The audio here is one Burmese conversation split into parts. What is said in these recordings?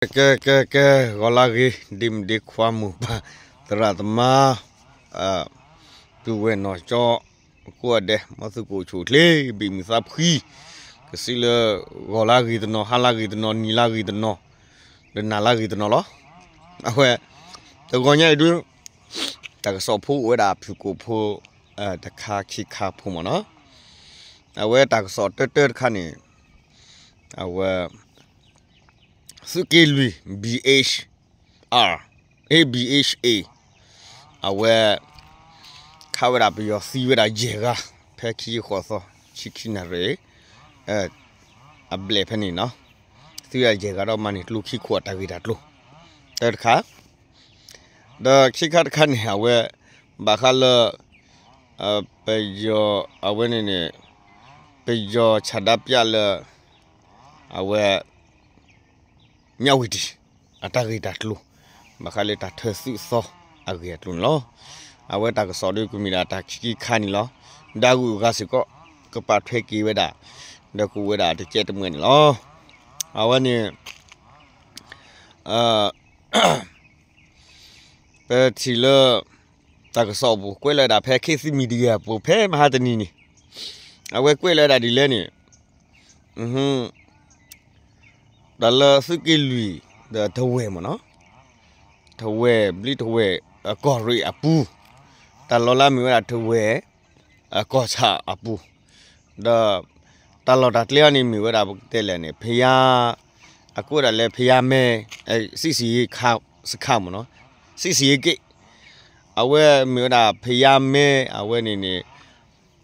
ကဲကဲကဲဂလာဂီဒီမ်ဒီခွာမူပါတရတမအာပြဝဲနော်ချောကိုအဒဲမစုကိုချူလေဘီမစပ်ခီကစီလဂလာဂီတနော်ဟာလာဂီတနော်နီလာဂီတနော်ဒနာလာဂီတနော်လောအခွဲတကောညဲအတွင်းတကစောဖူဝဲတာဖြူကိုဖူအဲတခါခိခါဖူမနော်အဝဲတကစော တက်တက်ခါနေအဝဲစုကေလူ BH R ABHA အဝဲခါဝရပျောစီဝရဂျေဂါဖဲခီခေါ်သောချီခိနရေအဲအဘလေဖနီနော်စီရဂျေဂါတော့မနီလူခိခွတ်တဝီရတ်လူတဲ့ခါဒါခိခတ်ခန်ဟဝဲဘာခါလအပေယောအဝဲနေနေပေယောခြာဒပ်ပြလအဝဲညဝတီအတရီတတ်လူမခလေတထစီစောအရီတလူလောအဝဲတကစောဒီကူမီလာတခိခိခါနီလောဒါကူကစကောကပထွေကီဝဲတာဒကူဝဲတာတကျဲတမွေနီလောအဝဲနီအာပဲချီလတကစောဘူးကွဲလာတာဖဲခေစီမီဒီယာဘူးဖဲမဟာတနီနီအဝဲကွဲလာတာဒီလဲနီอือฮึဒလစကီလူဒဝဲမနော်ဒဝဲဘလီဒဝဲအကောရိအပူတလောလာမီဝဒဝဲအကောချအပူဒတလောဒတ်လျာနီမီဝဒတဲလဲနေဖျားအကိုဒါလဲဖျားမဲအစီစီခါစခါမနော်စီစီကိအဝဲမီဝဒဖျားမဲအဝဲနေနေ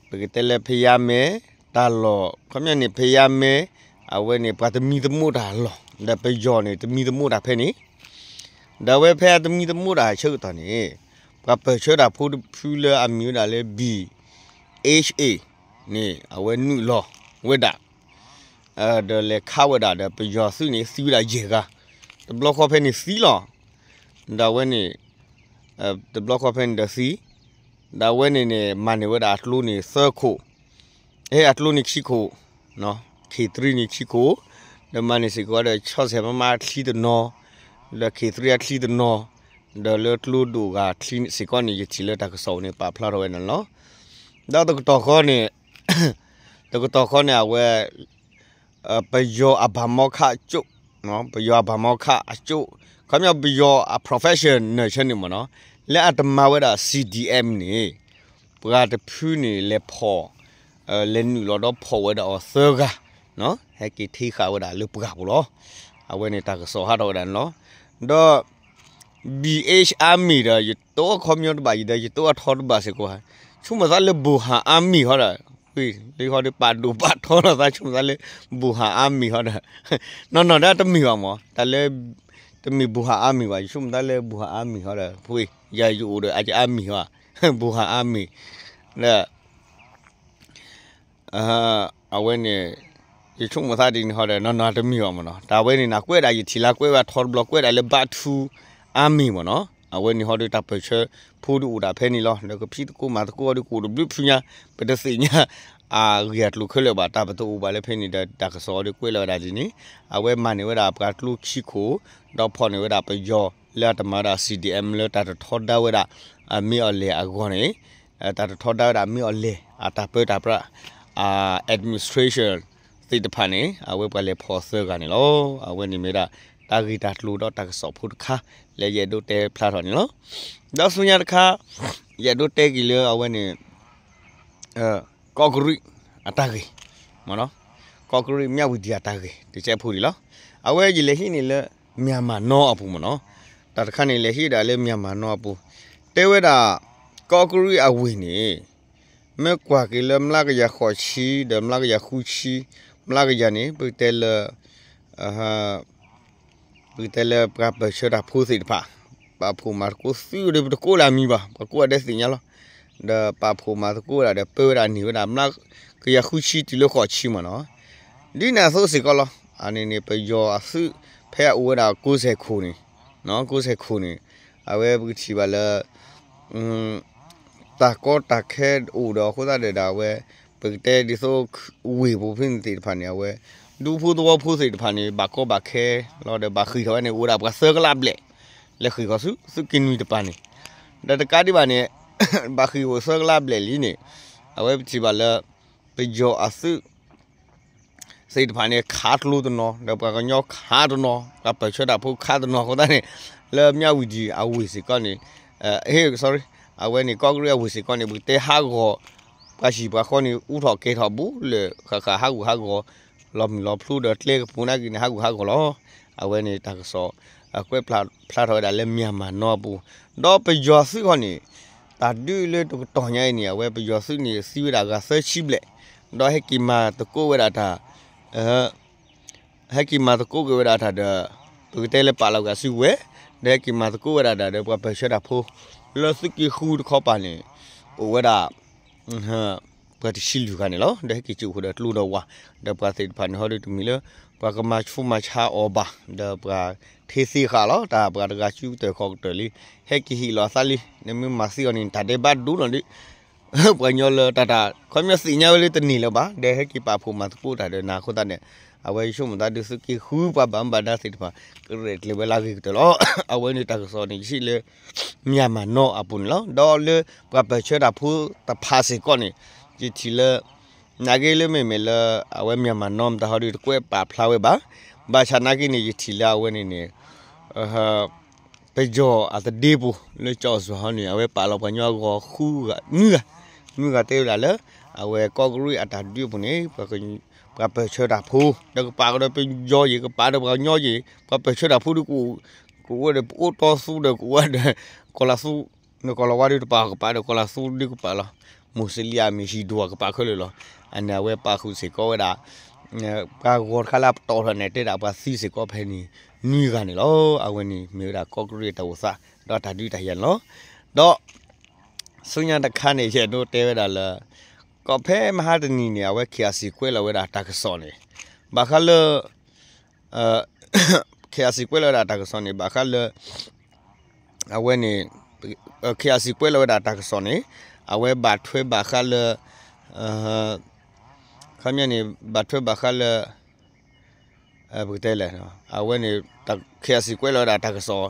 ဘကတဲလဲဖျားမဲတလောခမျက်နေဖျားမဲအဝဲနေပတ်မီတမို့တာလောဒါပေကြောနေတမီတမို့တာဖဲနေဒါဝဲဖဲတမီတမို့တာချုပ်တာနေပပချောတာဖူဖူလာအမျိုးတာလဲ B H A နေအဝဲနုလောဝဲတာအဲဒါလဲခဝဲတာဒါပေကြောစုနေစီးတာရေကားတဘလော့ခေါ်ဖဲနေစီးလောဒါဝဲနေအဲတဘလော့ခေါ်ဖဲနေဒါစီးဒါဝဲနေနေမန်နေဝဲတာအတလူနေဆာခိုအဲအတလူနေချီခိုနော်ခေ3 ni chiko da mani si ko da cho se ma ma thi de no la ke3 ya thi de no da le tlu du ga thi si ko ni chi le ta ko so ni pa phla ro na lo da to to ko ni to ko to ko ni a we pa yo abamo kha chu no pa yo abamo kha a chu ka mya pa yo a profession ne chen ni mo no le atma we da CDM ni pa da phu ni le pho เออเล่นอยู่รอดพอเวดออเซอร์กะ nó hay kỳ thi khảo đã lụp gặp lo à bên này ta có số hạt rồi đàn lo đó BH Army đó giờ tôi không nhớ được bài gì đó giờ tôi thon bà sẽ qua chúng mà ra lụp bù hà Army họ đó ui đi họ đi bà đủ bà thon là ra chúng ta lụp bù hà Army họ đó nó nó đó tâm mì mà ta lụp tâm mì bù hà Army vậy chúng ta lụp bù hà Army họ đó ui giờ dụ được ai Army họ bù hà Army đó à à bên này ye chung ma sa ding ho de no na de mi yo mo no ta we ni na kwe da yi thila kwe wa thor block kwe da le ba thu a mi mo no a we ni ho de ta pe che phu du da phe ni lo ne ko phi ko ma ko de ko de blu phu nya pe de se nya a riat lu khole ba ta ba to ba le phe ni da da ka so de kwe lo da ji ni a we ma ni we da ka lu khi ko do pho ni we da pe yo le ta ma da cdm le ta thor da we da a mi o le a go ni ta thor da we da mi o le a ta pe ta pra a administration စိတ်တဖန်နေအဝဲပလဲဖော်ဆဲကနေလောအဝဲနေမေတာတာဂီတာလူတော့တက်ဆော့ဖုတ်ခါလေရဒုတဲဖလာတော်နေလောဒါဆုညာတခါရဒုတဲကီလေအဝဲနေအဲကော့ဂရီအတာဂီမနော်ကော့ဂရီမြဝီဒီအတာဂီဒီချက်ဖူဒီလောအဝဲကြီးလေဟိနေလေမြန်မာနော်အပူမနော်တာတခါနေလေဟိတာလေမြန်မာနော်အပူတဲဝဲတာကော့ဂရီအဝင်းနေမဲကွာကီလေမလာကရခေါ်ချီဒမလာကရခူချီမလာကကြနေပုတဲလအဟာပုတဲလပပရှရာဖူစိဖာပပူမာကိုစီရပကိုလာမီပါကိုအဒက်စင်ညာလားဒါပပူမာကိုလာတဲ့ပေရာနီဝနာမလာကရခုချီတီလခေါ်ချီမနော်ဒီနာဆိုစီကလားအနေနဲ့ပယောအစုဖဲအဝဒါ90ခုနေနော်90ခုနေအဝဲပုချီပါလားอืมตะก็ตะแค่อูดอคุตะเดดาเวปกติดิสก์วิบุฟินสิทธิ์ันเนี่ยเว้ดูผู้ตัวผู้สิทธิ์ันนี่บักก็บักแค่เราเดบักคือเขาเนี่ยอุระบักเสือกลับเลยแล้วคือเขาสุสกินมีแต่ปานี่ยแต่การที่ปานี่บักข้คือเสือกลับเลยลีนี่เอาไว้ทีบัลล์ไปเจออสุสิทธิ์พันเนี่ยขาดลู่ตัวน้องเดบักก็ย่อขาดตัวน้อกับไปช่วยดับผู้ขาดตัวน้องก็ได้เนี่ยแล้วเมียวิจิอาวิสิก็เนี่ยเออเฮ้ย sorry เอาไว้นี่ก็เรียกวิสิก็เนี่ยบุตรเต้ฮัก็กะชีบะคนนี้อุทอเกทอบุเลยขะขะฮากูฮากูลอมลอพลูเดเล็กปูนากินฮากูฮากูลอเอาไว้นี่ตักซอအကွဲဖလာဖလာတော့ဒါလည်းမြန်မာတော့ဘူးတော့ပျော်စုခနီတာဒူလေတော့တောင်းရိုင်းနေဝဲပျော်စုနေစီဝတာကဆဲရှိပလက်တော့ဟက်ကီမာတကိုဝဲတာတာအဲဟက်ကီမာတကိုဝဲတာတာတူတဲလေပါလောက်ကစုဝဲဒဲကီမာတကိုဝဲတာတာတော့ပပရှတာဖိုလောစကီခူတခေါပါနေဝဲတာဟမ်ပကတိရှိလူကနေလောဒဲကီချူခဒတလူတော့ဝါဒပကစိဖန်ဟောဒတမီလပကမချဖူမချာအောဘာဒပကသေးစီခါလောတာပကတကချူတခေါကတလီဟဲကီဟီလောဆာလီနမီမစီအနင်တတဲ့ဘတ်ဒူနော်လီပညောလတတာခွန်မြစီညာလေးတနီလောပါဒဲဟဲကီပါဖူမစပူတာဒနာခဒနဲ့ awai shum da disu ki hu pa bam ba da sit pa ret le bela ki to lo awai ni ta so ni shi le mya ma no apun lo do le pa pa che da phu ta pha se ko ni ji thi le na ge le me me le awai mya ma nom ta ha ri ko pa phla we ba ba cha na ki ni ji thi la awai ni ni ha ปจออาจจะดีบุเลยจอสุฮานี่เอาไว้ป่าเราพยอก็คู่กะเนื้อเนื้อกะเตวละเลยเอาไว้ก็รู้อาจจะดีบุนี่ปะกันกับไปเชิดดาพูเด็กป่าก็ได้ไปย่อยีกับป่าเด็กป่าย่อยีกับไปเชิดดาพูดูกูกูว่าเด็กอุตสู้เด็กกูว่าเด็กกลาสู้เด็กกลาวาดีกับป่ากับป่าเด็กกลาสู้ดีกับป่าละมุสลิมมีชีดัวกับป่าเขาเลยเหรออันนี้เว้ป่าคือสิก็เวลาเนี่ยป่ากูขลับต่อเนี่ยเด็กป่าซีสิก็เพนีนี่กันเหรอเอาวันนี้มีเด็กก็เรียกตัวซะดอทัดดีทัดยันเหรอดอสุญญาตะคันเนี่ยเห็นโน้ตเตะเวลาละကဖဲမဟာဒနီနီအဝဲခီယာစီကွဲလဝဲတာတကဆောနေဘာခလအခီယာစီကွဲလဝဲတာတကဆောနေဘာခလအဝဲနေခီယာစီကွဲလဝဲတာတကဆောနေအဝဲဘာထွဲဘာခလအခမနေဘာထွဲဘာခလအဘုတဲလဲနော်အဝဲနေတခီယာစီကွဲလဝဲတာတကဆော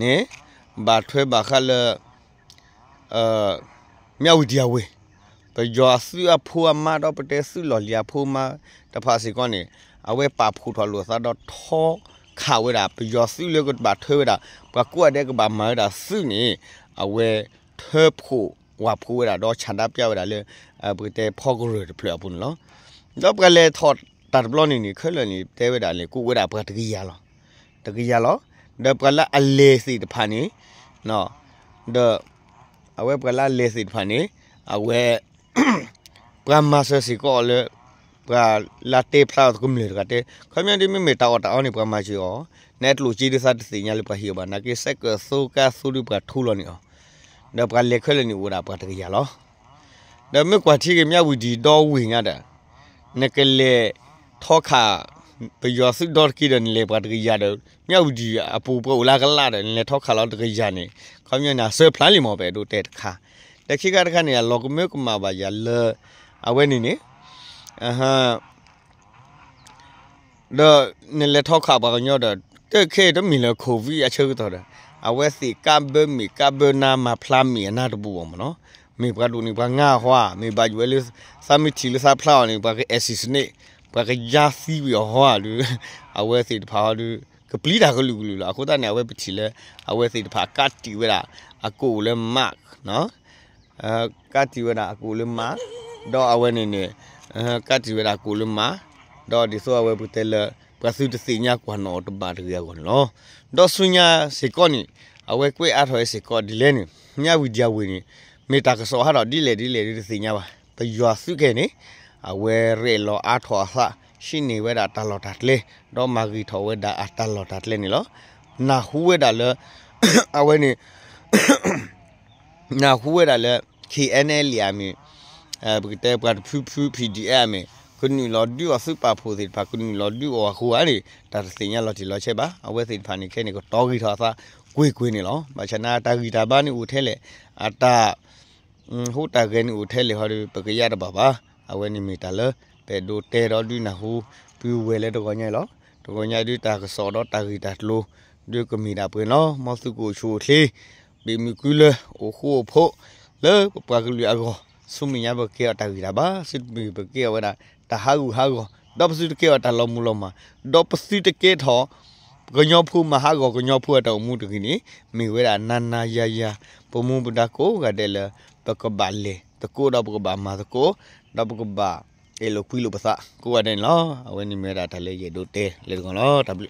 နေဘာထွဲဘာခလအမြောက်ဒီယဝဲတယောဆူအဖိုးအမတော့ပတဲဆူလော်လျာဖိုးမတဖာစီကောနေအဝဲပါဖူထော်လို့သာတော့ထောခါဝဲတာပယောဆူလေကဘာထွေးတာပကွက်တဲ့ကဘာမာတာဆူနေအဝဲထွေးဖို့ဝါဖိုးဝဲတာတော့ခြံတာပြဝဲတာလေအပတဲဖောဂရတပြပုန်လောတော့ကလေထော်တာဘလောနေနေခဲလနေတဲဝဲတာလေကိုဝဲတာပတကြီးရလောတကြီးရလောဒါပလာအလေးစီတဖာနေနော်ဒါအဝဲပလာလေးစီတဖာနေအဝဲပရမဆစီကောလေပရာလာတေဖလာကုမလေကတေခမန်ဒီမီမီတာတာအောင်နေပရမချီောနက်လူချီဒစတ်စီညာလေပဟီဘာနာကေစက်ဆိုကာဆူလူပထူလောနီောဒါပရလေခလနီဝရာပတကရလောဒါမကွာချီကမြဝီဒီတော့ဝင်ရတာနကလေထောခါပယောစဒေါ်ကီဒန်လေပတ်ကရဒမြောက်ဒီအပူပေါ်လာကလာတယ်လေထောက်ခါလောက်တကရနေခေါမျက်နာဆွဲဖလန်လီမော်ပဲတို့တဲ့ခါလက်ခိကတခါနေလောကမေကမှာပါရလအဝဲနေနေအဟမ်တော့နေလက်ထောက်ခါပါကညော့တော့တက်ခဲတော့မီလခိုဗီအချုပ်တော့တယ်အဝဲစီကဘမီကဘနာမဖလာမီအနာတဘူအောင်မနော်မေဘာဒူနေဘာငါဟွာမေဘာဂျွဲလစ်ဆာမီချီလစာဖလာနေဘာကအဲစစ်နေဘာကယာစီဝီဟွာလူအဝဲစီတဖာလူကပလီတာကလူလူလာအခုတနေအဝဲပချီလဲအဝဲစီတဖာကတ်တီဝဲလာအကိုလဲမတ်နော်ကာတီဝရာအကူလမဒေါ်အဝဲနေနေကာတီဝရာကူလမဒေါ်ဒီဆိုအဝဲပူတယ်လပစုတစီညာကွာနော်တပါတရကွန်လောဒေါ်ဆုညာစေကောနီအဝဲကွေအားထွဲစေကောဒီလဲနေညဝီဒီယဝီနေမေတာကစောဟာတော့ဒီလေဒီလေဒီစီညာပါတရွာစုခဲနေအဝဲရဲလောအားထွာဟာရှိနေဝဲတာတလော်တာလေဒေါ်မာဂီထောဝဲတာအတလော်တာလေနေလောနာဟူဝဲတာလဲအဝဲနေနာဟူဝဲတာလဲ KNL ရမီအဲဘတဲ့ပတ်ဖူဖူ PDM ကုနီလော်ဒူအစပါဖိုစစ်ပါကုနီလော်ဒူအဟူအရီတာစင်ရလော်တီလော်ချက်ပါအဝဲစစ်ဖာနေခဲနေကိုတောဂီထာသာကွေကွေနေလောမချနာတာဂီတာဘာနေဦးထဲလေအတာဟူတာဂဲနေဦးထဲလေဟော်ပကရရပါပါအဝဲနေမီတာလပေဒိုတဲတော်ဒူနာဟူပြူဝဲလေတော့ညဲလောတော့ညဲဒူတာကစော်တော့တာဂီတာလိုဒူကမီတာပွင်လောမောစုကိုရှိုးသေးဘီမီကူလအိုဟူဖို့လေပကလူအကောစုမညာဘကေအတာကြီးတာပါစစ်မီဘကေဝနာတဟာဂူဟာကောဒပစစ်ကေအတာလမူလမဒပစစ်ကေထောကညောဖူမဟာကောကညောဖူအတောမူတကိနီမိဝဲတာနာနာယာယာပမူပဒကိုကတဲ့လပကဘလေတကိုတော့ပကဘာမာတကိုတော့ပကဘာအဲလိုကွီလိုပစကိုကတဲ့နော်အဝဲနေမဲတာတလဲရေတို့တဲလေကောင်နော်တပလ